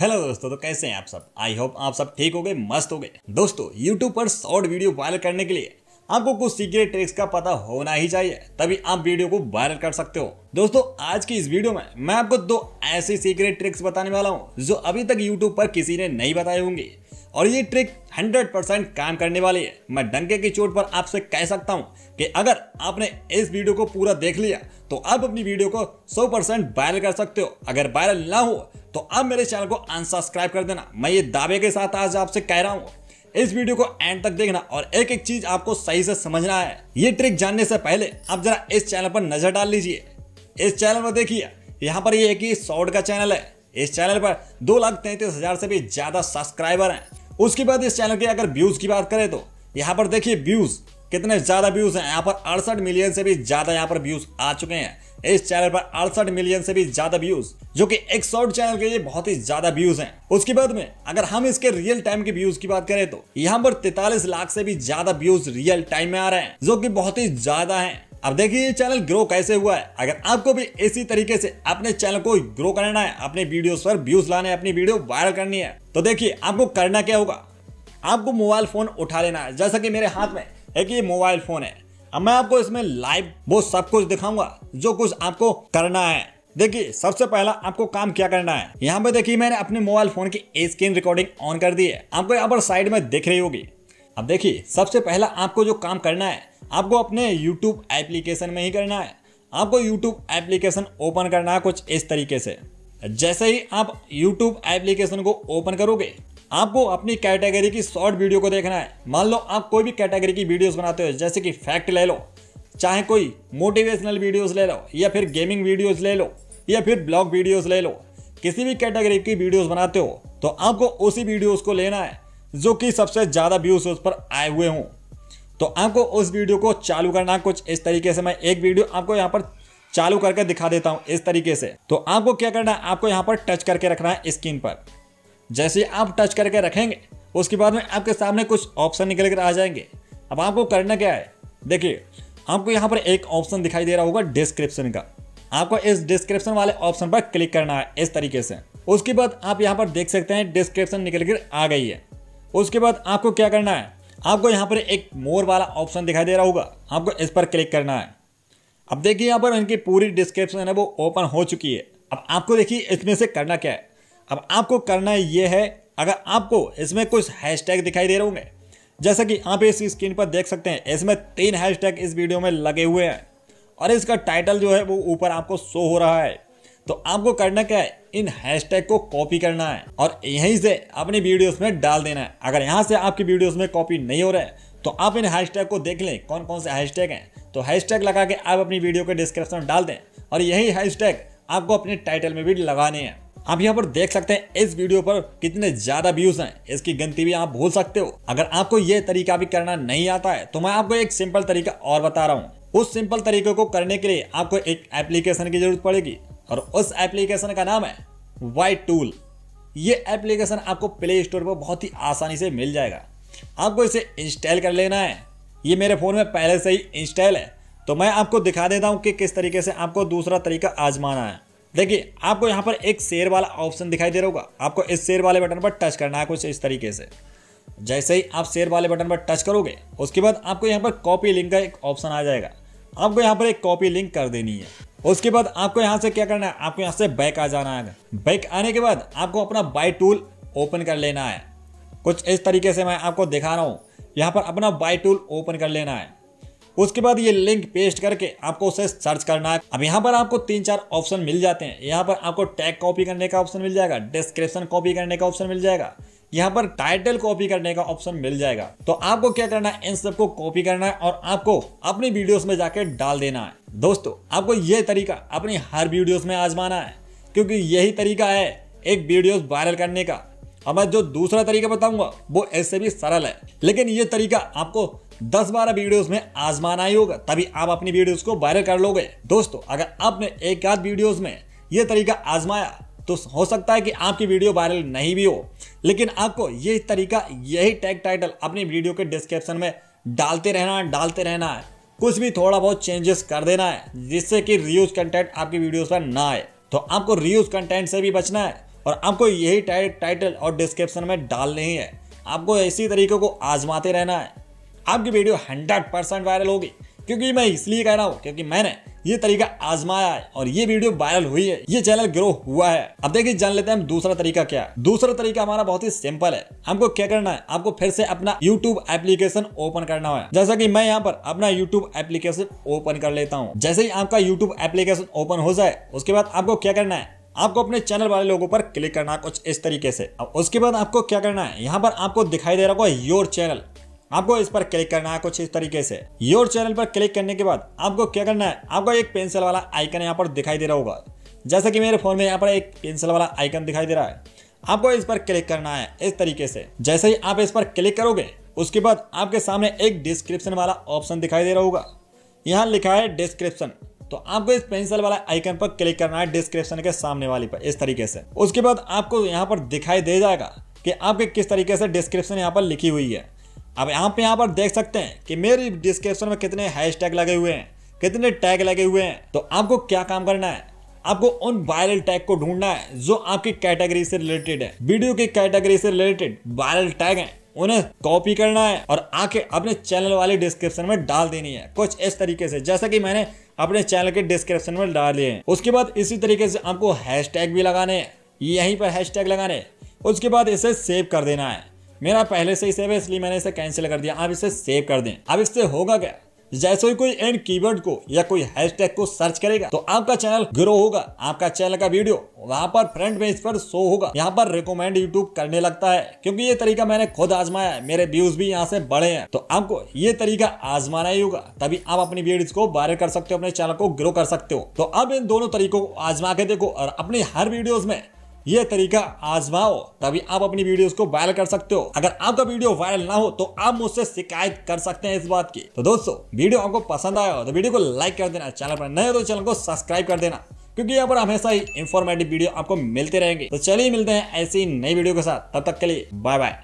hello दोस्तों तो कैसे हैं आप सब आई होप आप सब ठीक हो गए मस्त हो गए दोस्तों यूट्यूब पर शॉर्ट वीडियो वायरल करने के लिए आपको कुछ सीक्रेट ट्रिक्स का पता होना ही चाहिए तभी आप वीडियो को वायरल कर सकते हो दोस्तों आज की इस वीडियो में मैं आपको दो ऐसी सीक्रेट ट्रिक्स बताने वाला हूँ जो अभी तक यूट्यूब पर किसी ने नहीं बताए होंगे और ये ट्रिक 100% काम करने वाली है मैं डंके की चोट पर आपसे कह सकता हूँ कि अगर आपने इस वीडियो को पूरा देख लिया तो आप अपनी वीडियो को 100% वायरल कर सकते हो अगर वायरल ना हो तो अब मेरे चैनल को अनसब्सक्राइब कर देना मैं ये दावे के साथ आज आपसे कह रहा हूँ इस वीडियो को एंड तक देखना और एक एक चीज आपको सही से समझना है ये ट्रिक जानने से पहले आप जरा इस चैनल पर नजर डाल लीजिए इस चैनल पर देखिए यहाँ पर ये एक ही शॉर्ट का चैनल है इस चैनल पर दो लाख तैतीस हजार से भी ज्यादा सब्सक्राइबर हैं उसके बाद इस चैनल के अगर व्यूज की बात करें तो यहाँ पर देखिए व्यूज कितने ज्यादा व्यूज हैं यहाँ पर अड़सठ मिलियन से भी ज्यादा यहाँ पर व्यूज आ चुके हैं इस चैनल पर अड़सठ मिलियन से भी ज्यादा व्यूज जो कि एक शॉर्ट चैनल के लिए बहुत ही ज्यादा व्यूज हैं उसके बाद में अगर हम इसके रियल टाइम के व्यूज की बात करें तो यहाँ पर तैतालीस लाख से भी ज्यादा व्यूज रियल टाइम में आ रहे हैं जो की बहुत ही ज्यादा है अब देखिए ये चैनल ग्रो कैसे हुआ है अगर आपको भी इसी तरीके से अपने चैनल को ग्रो करना है अपने वीडियोस पर व्यूज लाने अपनी वीडियो वायरल करनी है तो देखिए आपको करना क्या होगा आपको मोबाइल फोन उठा लेना है जैसा कि मेरे हाथ में एक ये मोबाइल फोन है अब मैं आपको इसमें लाइव वो सब कुछ दिखाऊंगा जो कुछ आपको करना है देखिए सबसे पहला आपको काम क्या करना है यहाँ पे देखिए मैंने अपने मोबाइल फोन की स्क्रीन रिकॉर्डिंग ऑन कर दी है आपको यहाँ पर साइड में दिख रही होगी अब देखिए सबसे पहला आपको जो काम करना है आपको अपने यूट्यूब एप्लीकेशन में ही करना है आपको यूट्यूब एप्लीकेशन ओपन करना है कुछ इस तरीके से जैसे ही आप यूट्यूब एप्लीकेशन को ओपन करोगे आपको अपनी कैटेगरी की शॉर्ट वीडियो को देखना है मान लो आप कोई भी कैटेगरी की वीडियोस बनाते हो जैसे कि फैक्ट ले लो चाहे कोई मोटिवेशनल वीडियोस ले लो या फिर गेमिंग वीडियोस ले लो या फिर ब्लॉग वीडियोस ले लो किसी भी कैटेगरी की वीडियोस बनाते हो तो आपको उसी वीडियोज को लेना है जो कि सबसे ज़्यादा व्यूज उस पर आए हुए हों तो आपको उस वीडियो को चालू करना कुछ इस तरीके से मैं एक वीडियो आपको यहाँ पर चालू करके दिखा देता हूँ इस तरीके से तो आपको क्या करना है आपको यहाँ पर टच करके रखना है स्क्रीन पर जैसे आप टच करके रखेंगे उसके बाद में आपके सामने कुछ ऑप्शन निकल कर आ जाएंगे अब आपको करना क्या है देखिए आपको यहाँ पर एक ऑप्शन दिखाई दे रहा होगा डिस्क्रिप्शन का आपको इस डिस्क्रिप्शन वाले ऑप्शन पर क्लिक करना है इस तरीके से उसके बाद आप यहाँ पर देख सकते हैं डिस्क्रिप्शन निकल कर आ गई है उसके बाद आपको क्या करना है आपको यहाँ पर एक मोर वाला ऑप्शन दिखाई दे रहा होगा आपको इस पर क्लिक करना है अब देखिए यहाँ पर इनकी पूरी डिस्क्रिप्शन है वो ओपन हो चुकी है अब आपको देखिए इसमें से करना क्या है अब आपको करना ये है अगर आपको इसमें कुछ हैशटैग दिखाई दे रहे होंगे जैसा कि आप इस स्क्रीन पर देख सकते हैं इसमें तीन हैशटैग इस वीडियो में लगे हुए हैं और इसका टाइटल जो है वो ऊपर आपको शो हो रहा है तो आपको करना क्या है इन हैशटैग को कॉपी करना है और यहीं से अपनी वीडियोस में डाल देना है अगर यहाँ से आपकी वीडियोस में कॉपी नहीं हो रहा है तो आप इन हैशटैग को देख लें कौन कौन से हैशटैग हैं तो हैशटैग लगा के आप अपनी वीडियो के डिस्क्रिप्शन में डाल दें और यही हैशटैग आपको अपने टाइटल में भी लगाने हैं आप यहाँ पर देख सकते हैं इस वीडियो पर कितने ज्यादा व्यूज हैं इसकी गिनती भी आप भूल सकते हो अगर आपको ये तरीका भी करना नहीं आता है तो मैं आपको एक सिंपल तरीका और बता रहा हूँ उस सिंपल तरीके को करने के लिए आपको एक एप्लीकेशन की जरूरत पड़ेगी और उस एप्लीकेशन का नाम है वाई टूल ये एप्लीकेशन आपको प्ले स्टोर पर बहुत ही आसानी से मिल जाएगा आपको इसे इंस्टॉल कर लेना है ये मेरे फ़ोन में पहले से ही इंस्टॉल है तो मैं आपको दिखा देता हूँ कि किस तरीके से आपको दूसरा तरीका आजमाना है देखिए आपको यहाँ पर एक शेयर वाला ऑप्शन दिखाई दे रहा होगा आपको इस शेयर वाले बटन पर टच करना है कुछ इस तरीके से जैसे ही आप शेयर वाले बटन पर टच करोगे उसके बाद आपको यहाँ पर कॉपी लिंक का एक ऑप्शन आ जाएगा आपको यहाँ पर एक कॉपी लिंक कर देनी है उसके बाद आपको यहाँ से क्या करना है आपको यहाँ से बैक आ जाना है बैक आने के बाद आपको अपना बाई टूल ओपन कर लेना है कुछ इस तरीके से मैं आपको दिखा रहा हूँ यहाँ पर अपना बाई टूल ओपन कर लेना है उसके बाद ये लिंक पेस्ट करके आपको उसे सर्च करना है अब यहाँ पर आपको तीन चार ऑप्शन मिल जाते हैं यहाँ पर आपको टैग कॉपी करने का ऑप्शन मिल जाएगा डिस्क्रिप्शन कॉपी करने का ऑप्शन मिल जाएगा यहाँ पर टाइटल कॉपी करने का ऑप्शन मिल जाएगा तो आपको क्या करना है इन सबको कॉपी करना है और आपको अपनी वीडियोस में जाके डाल देना है दोस्तों आपको ये तरीका अपनी हर वीडियोस में आजमाना है क्योंकि यही तरीका है एक वीडियोस वायरल करने का अब मैं जो दूसरा तरीका बताऊंगा वो ऐसे भी सरल है लेकिन ये तरीका आपको दस बारह वीडियोस में आजमाना ही होगा तभी आप अपनी वीडियोस को वायरल कर लोगे दोस्तों अगर आपने एक आध वीडियोस में ये तरीका आजमाया तो हो सकता है कि आपकी वीडियो वायरल नहीं भी हो लेकिन आपको यही तरीका यही टैग टाइटल अपनी वीडियो के डिस्क्रिप्शन में डालते रहना है डालते रहना है कुछ भी थोड़ा बहुत चेंजेस कर देना है जिससे कि रियूज कंटेंट आपकी वीडियोज पर ना आए तो आपको रियूज कंटेंट से भी बचना है और आपको यही टाइटल और डिस्क्रिप्शन में डालनी है आपको इसी तरीके को आजमाते रहना है आपकी वीडियो हंड्रेड परसेंट वायरल होगी क्योंकि मैं इसलिए कह रहा हूँ क्योंकि मैंने ये तरीका आजमाया है और ये वीडियो वायरल हुई है ये चैनल ग्रो हुआ है अब देखिए जान लेते हैं हम दूसरा तरीका क्या है दूसरा तरीका हमारा बहुत ही सिंपल है हमको क्या करना है आपको फिर से अपना यूट्यूब एप्लीकेशन ओपन करना है जैसा कि मैं यहाँ पर अपना यूट्यूब एप्लीकेशन ओपन कर लेता हूँ जैसे ही आपका यूट्यूब एप्लीकेशन ओपन हो जाए उसके बाद आपको क्या करना है आपको अपने चैनल वाले लोगों पर क्लिक करना कुछ इस तरीके से अब उसके बाद आपको क्या करना है यहाँ पर आपको दिखाई दे रहा होगा योर चैनल आपको इस पर क्लिक करना है कुछ इस तरीके से योर चैनल पर क्लिक करने के बाद आपको क्या करना है आपको एक पेंसिल वाला आइकन यहाँ पर दिखाई दे रहा होगा जैसा कि मेरे फोन में यहाँ पर एक पेंसिल वाला आइकन दिखाई दे रहा है आपको इस पर क्लिक करना है इस तरीके से जैसे ही आप इस पर क्लिक करोगे उसके बाद आपके सामने एक डिस्क्रिप्शन वाला ऑप्शन दिखाई दे रहा होगा यहाँ लिखा है डिस्क्रिप्शन तो आपको इस पेंसिल वाला आइकन पर क्लिक करना है डिस्क्रिप्शन के सामने वाली पर इस तरीके से उसके बाद आपको यहाँ पर दिखाई दे जाएगा कि आपके किस तरीके से डिस्क्रिप्शन यहाँ पर लिखी हुई है अब यहाँ पे यहाँ पर देख सकते हैं कि मेरी डिस्क्रिप्शन में कितने हैशटैग लगे हुए हैं कितने टैग लगे हुए हैं तो आपको क्या काम करना है आपको उन वायरल टैग को ढूंढना है जो आपकी कैटेगरी से रिलेटेड है वीडियो की कैटेगरी से रिलेटेड वायरल टैग है उन्हें कॉपी करना है और आके अपने चैनल वाले डिस्क्रिप्शन में डाल देनी है कुछ इस तरीके से जैसा कि मैंने अपने चैनल के डिस्क्रिप्शन में डाल दिए हैं उसके बाद इसी तरीके से आपको हैशटैग भी लगाने हैं यहीं पर हैशटैग लगाने उसके बाद इसे सेव कर देना है मेरा पहले से ही सेव है इसलिए मैंने इसे कैंसिल कर दिया आप इसे सेव कर दें अब इससे होगा क्या जैसे ही कोई एंड कीवर्ड को या कोई हैशटैग को सर्च करेगा तो आपका चैनल ग्रो होगा आपका चैनल का वीडियो वहां पर फ्रंट पेज पर शो होगा यहाँ पर रिकमेंड यूट्यूब करने लगता है क्योंकि ये तरीका मैंने खुद आजमाया है मेरे व्यूज भी यहाँ से बढ़े हैं तो आपको ये तरीका आजमाना ही होगा तभी आप अपनी वीडियो को वायरल कर सकते हो अपने चैनल को ग्रो कर सकते हो तो अब इन दोनों तरीकों को आजमा के देखो और अपनी हर वीडियोज में ये तरीका आजमाओ तभी आप अपनी वीडियोस को वायरल कर सकते हो अगर आपका वीडियो वायरल ना हो तो आप मुझसे शिकायत कर सकते हैं इस बात की तो दोस्तों वीडियो आपको पसंद आया हो तो वीडियो को लाइक कर देना चैनल पर नए हो तो चैनल को सब्सक्राइब कर देना क्योंकि यहाँ पर हमेशा ही इन्फॉर्मेटिव वीडियो आपको मिलते रहेंगे तो चलिए मिलते हैं ऐसी नई वीडियो के साथ तब तक के लिए बाय बाय